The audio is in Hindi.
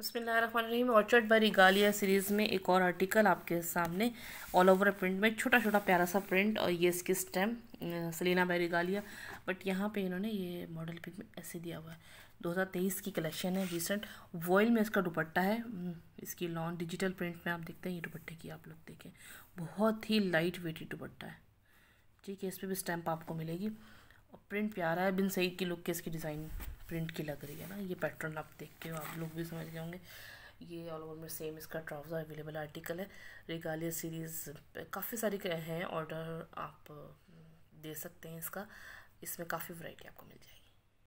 बसमीम ऑर्चर्ड बाय रिगालिया सीरीज़ में एक और आर्टिकल आपके सामने ऑल ओवर प्रिंट में छोटा छोटा प्यारा सा प्रिंट और ये इसकी स्टेम सलीना बाय रिगालिया बट यहाँ पे इन्होंने ये मॉडल पिक में ऐसे दिया हुआ है 2023 की कलेक्शन है रिसेंट वॉयल में इसका दुपट्टा है हम्म, इसकी लॉन्ग डिजिटल प्रिंट में आप देखते हैं ये दुपट्टे की आप लोग देखें बहुत ही लाइट वेटेड दुपट्टा है ठीक है इस पर भी स्टैम्प आपको मिलेगी और प्रिंट प्यारा है बिन सही की लुक के इसकी डिज़ाइन प्रिंट की लग रही है ना ये पैटर्न आप देख के आप लोग भी समझ गए होंगे ये ऑल ओवर में सेम इसका ट्राउज़र अवेलेबल आर्टिकल है रिगालिया सीरीज़ काफ़ी सारी हैं ऑर्डर आप दे सकते हैं इसका इसमें काफ़ी वैरायटी आपको मिल जाएगी